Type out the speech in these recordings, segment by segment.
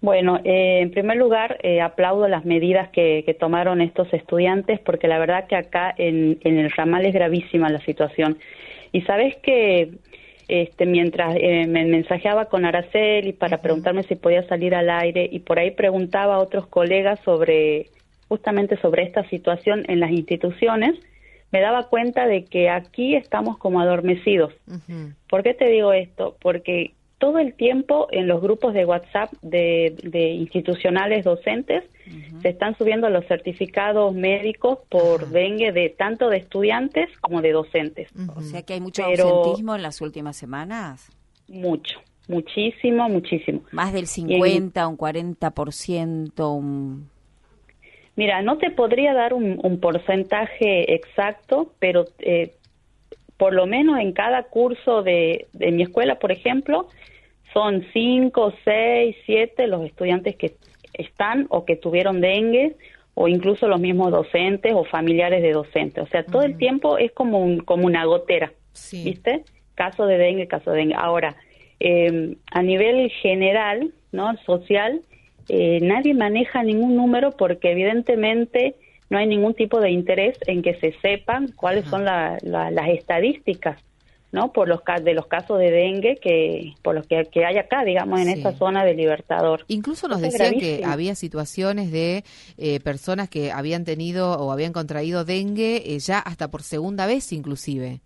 Bueno, eh, en primer lugar, eh, aplaudo las medidas que, tomaron estos estudiantes porque la verdad que acá en, el ramal es gravísima la situación. Y sabes que este, mientras eh, me mensajeaba con Araceli para preguntarme si podía salir al aire y por ahí preguntaba a otros colegas sobre justamente sobre esta situación en las instituciones, me daba cuenta de que aquí estamos como adormecidos. ¿Por qué te digo esto? Porque todo el tiempo en los grupos de WhatsApp de, institucionales docentes se están subiendo los certificados médicos por dengue de tanto de estudiantes como de docentes. O sea que hay mucho ausentismo en las últimas semanas. Mucho, muchísimo, muchísimo. Más del 50, un 40%, Mira, no te podría dar un, porcentaje exacto, pero eh, por lo menos en cada curso de, mi escuela, por ejemplo, son cinco, seis, siete los estudiantes que están o que tuvieron dengue o incluso los mismos docentes o familiares de docentes. O sea, todo el tiempo es como, como una gotera, ¿viste? Caso de dengue, caso de dengue. Ahora, em, a nivel general, ¿no? Social, eh, nadie maneja ningún número porque evidentemente no hay ningún tipo de interés en que se sepan cuáles son las estadísticas no por los de los casos de dengue que por los que, hay acá digamos en esta esa zona de Libertador incluso nos decía decían que había situaciones de eh, personas que habían tenido o habían contraído dengue eh, ya hasta por segunda vez inclusive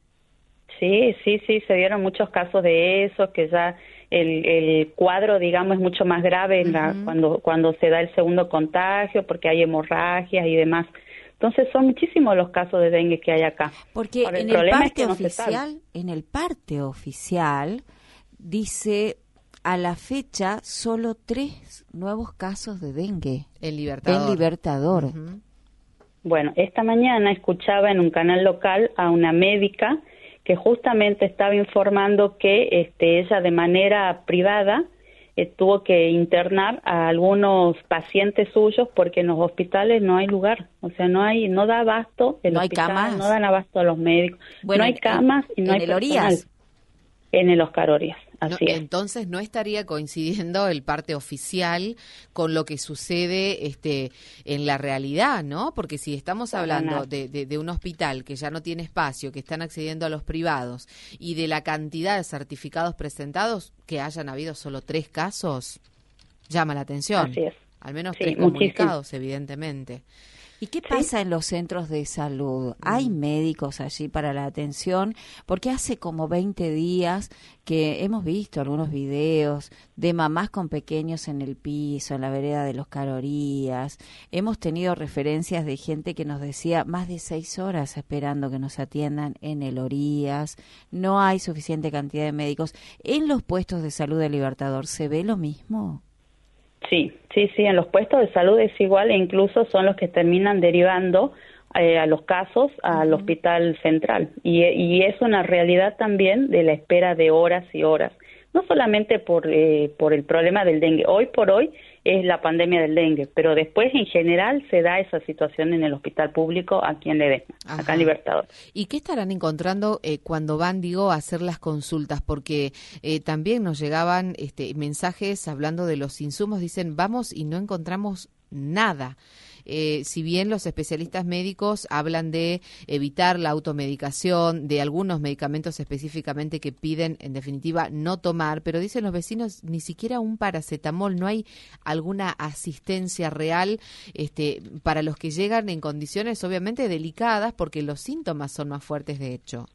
Sí, sí, sí, se dieron muchos casos de eso, que ya el, cuadro, digamos, es mucho más grave cuando, cuando se da el segundo contagio, porque hay hemorragias y demás. Entonces son muchísimos los casos de dengue que hay acá. Porque en, el parte oficial, en el parte oficial dice a la fecha solo tres nuevos casos de dengue. en Libertador. Bueno, esta mañana escuchaba en un canal local a una médica que justamente estaba informando que este, ella de manera privada eh, tuvo que internar a algunos pacientes suyos porque en los hospitales no hay lugar, o sea, no hay, no da abasto, el no hay no dan abasto a los médicos, no hay camas y no hay el personal, en el Oscar entonces no estaría coincidiendo el parte oficial con lo que sucede este, en la realidad, ¿no? Porque si estamos hablando de, un hospital que ya no tiene espacio, que están accediendo a los privados y de la cantidad de certificados presentados, que hayan habido solo tres casos, llama la atención. Al menos tres comunicados, evidentemente. ¿Y qué pasa en los centros de salud? ¿Hay mm. médicos allí para la atención? Porque hace como 20 días que hemos visto algunos videos de mamás con pequeños en el piso, en la vereda de los calorías. Hemos tenido referencias de gente que nos decía más de seis horas esperando que nos atiendan en el Orías. No hay suficiente cantidad de médicos. ¿En los puestos de salud del Libertador se ve lo mismo? Sí, sí, sí, en los puestos de salud es igual e incluso son los que terminan derivando eh, a los casos al hospital central. y es una realidad también de la espera de horas y horas no solamente por, eh, por el problema del dengue, hoy por hoy es la pandemia del dengue, pero después en general se da esa situación en el hospital público aquí en le acá en Libertador. ¿Y qué estarán encontrando eh, cuando van, digo, a hacer las consultas? Porque eh, también nos llegaban este, mensajes hablando de los insumos, dicen, vamos y no encontramos nada. Eh, si bien los especialistas médicos hablan de evitar la automedicación, de algunos medicamentos específicamente que piden, en definitiva, no tomar, pero dicen los vecinos, ni siquiera un paracetamol, no hay alguna asistencia real este, para los que llegan en condiciones obviamente delicadas porque los síntomas son más fuertes de hecho.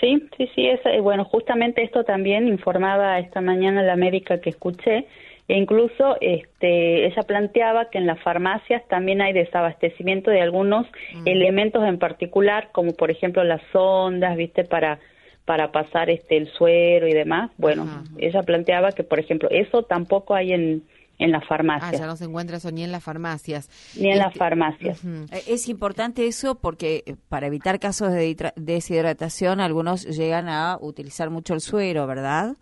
Sí, sí, sí, eh, bueno, justamente esto también informaba esta mañana la médica que escuché, e incluso este, ella planteaba que en las farmacias también hay desabastecimiento de algunos mm. elementos en particular, como por ejemplo las ondas, ¿viste? Para, para pasar este, el suero y demás. Bueno, ella planteaba que, por ejemplo, eso tampoco hay en, en las farmacias. Ah, ya no se encuentra eso ni en las farmacias. Ni en las este, farmacias. Es importante eso porque eh, para evitar casos de deshidratación algunos llegan a utilizar mucho el suero, ¿verdad?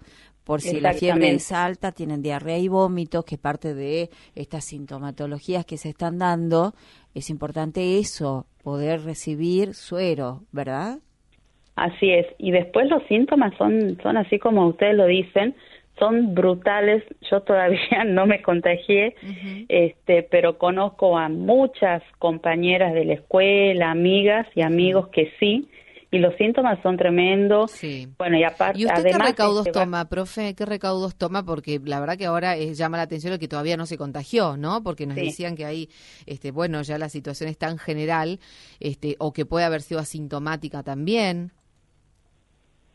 por si la fiebre es alta, tienen diarrea y vómitos, que parte de estas sintomatologías que se están dando, es importante eso, poder recibir suero, ¿verdad? Así es, y después los síntomas son, son así como ustedes lo dicen, son brutales. Yo todavía no me contagié, este, pero conozco a muchas compañeras de la escuela, amigas y amigos que sí, y los síntomas son tremendos. Sí. Bueno, y aparte, además, qué recaudos este, toma, profe? ¿Qué recaudos toma? Porque la verdad que ahora eh, llama la atención el que todavía no se contagió, ¿no? Porque nos decían que ahí, este, bueno, ya la situación es tan general, este, o que puede haber sido asintomática también.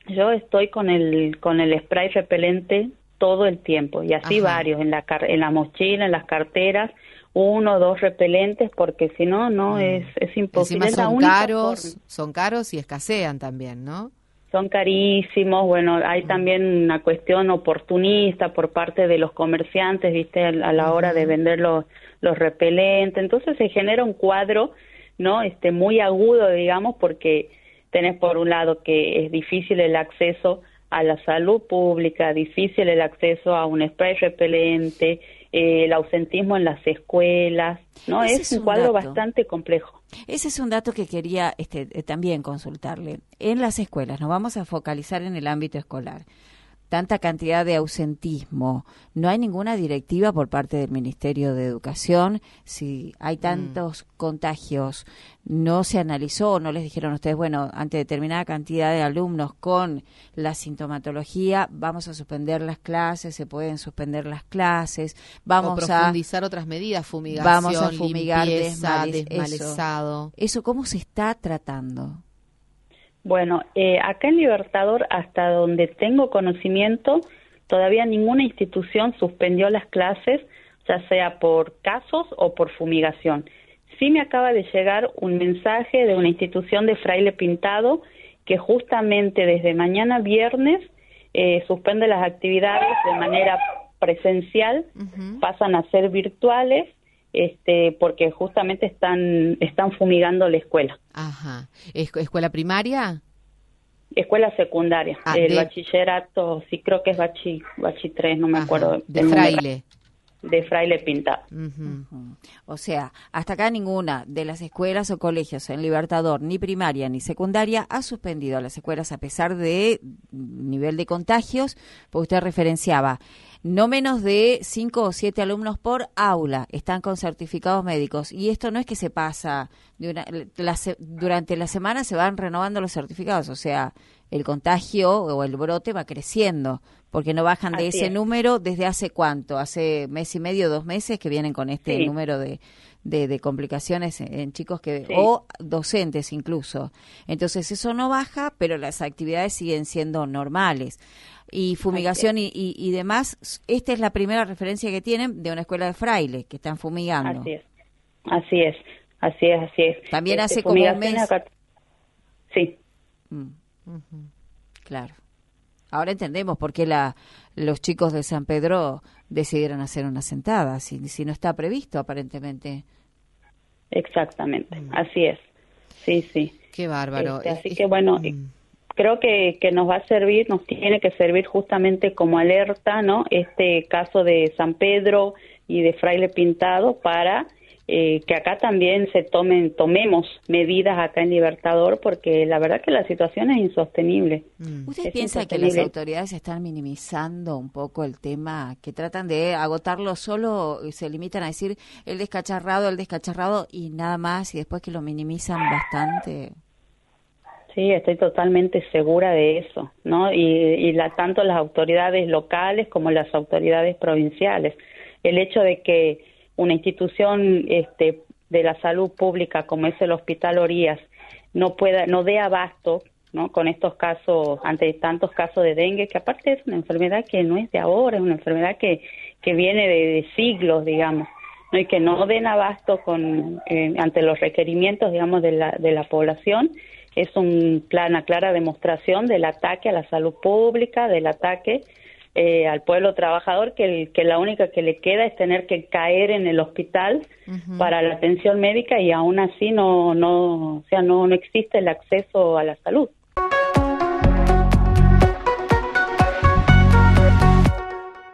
Yo estoy con el, con el spray repelente todo el tiempo y así varios en la, en la mochila, en las carteras, uno o dos repelentes porque si no, no, mm. es, es imposible. son caros, son caros y escasean también, ¿no? Son carísimos, bueno, hay mm. también una cuestión oportunista por parte de los comerciantes, viste, a, la hora de vender los, los repelentes, entonces se genera un cuadro, ¿no? Este, muy agudo, digamos, porque tenés por un lado que es difícil el acceso a la salud pública, difícil el acceso a un spray repelente, eh, el ausentismo en las escuelas, ¿no? es, un, cuadro bastante complejo. Ese es un dato que quería este, eh, también consultarle. En las escuelas, nos vamos a focalizar en el ámbito escolar tanta cantidad de ausentismo, no hay ninguna directiva por parte del Ministerio de Educación, si hay mm. tantos contagios, no se analizó, no les dijeron a ustedes, bueno, ante determinada cantidad de alumnos con la sintomatología, vamos a suspender las clases, se pueden suspender las clases, vamos a profundizar otras medidas, fumigación, vamos a fumigar limpieza, desmalezado. eso, ¿cómo se está tratando? Bueno, eh, acá en Libertador, hasta donde tengo conocimiento, todavía ninguna institución suspendió las clases, ya sea por casos o por fumigación. Sí me acaba de llegar un mensaje de una institución de fraile pintado que justamente desde mañana viernes eh, suspende las actividades de manera presencial, pasan a ser virtuales este, porque justamente están, están fumigando la escuela. Ajá. ¿Escuela primaria? Escuela secundaria. Ah, el bachillerato, sí creo que es bachi, bachi 3, no me acuerdo. De fraile de Fraile Pinta. O sea, hasta acá ninguna de las escuelas o colegios en Libertador, ni primaria ni secundaria, ha suspendido las escuelas a pesar de nivel de contagios, porque usted referenciaba. No menos de cinco o siete alumnos por aula están con certificados médicos. Y esto no es que se pasa. durante la semana se van renovando los certificados. O sea, el contagio o el brote va creciendo, porque no bajan de ese número desde hace cuánto, hace mes y medio, dos meses que vienen con este número de, complicaciones en, chicos que o docentes incluso. Entonces eso no baja, pero las actividades siguen siendo normales. Y fumigación y, demás, esta es la primera referencia que tienen de una escuela de frailes que están fumigando. Así es, así es, así es. También este, hace como un mes. Sí. Mm. Claro. Ahora entendemos por qué la, los chicos de San Pedro decidieron hacer una sentada, si, no está previsto aparentemente. Exactamente, mm. así es. Sí, sí. Qué bárbaro. Este, así que bueno, mm. creo que, que nos va a servir, nos tiene que servir justamente como alerta, ¿no? Este caso de San Pedro y de Fraile Pintado para eh, que acá también se tomen, tomemos medidas acá en Libertador, porque la verdad que la situación es insostenible. Mm. ¿Usted piensa que las autoridades están minimizando un poco el tema, que tratan de agotarlo solo, se limitan a decir el descacharrado, el descacharrado y nada más, y después que lo minimizan bastante? Sí, estoy totalmente segura de eso, ¿no? Y, y tanto las autoridades locales como las autoridades provinciales. El hecho de que una institución este, de la salud pública como es el Hospital Orías no pueda, no dé abasto ¿no? con estos casos, ante tantos casos de dengue, que aparte es una enfermedad que no es de ahora, es una enfermedad que, que viene de, siglos, digamos, ¿no? y que no den abasto con, eh, ante los requerimientos, digamos, de la, de la población, es un, una clara demostración del ataque a la salud pública, del ataque eh, al pueblo trabajador que, que la única que le queda es tener que caer en el hospital para la atención médica y aún así no, no, o sea, no existe el acceso a la salud.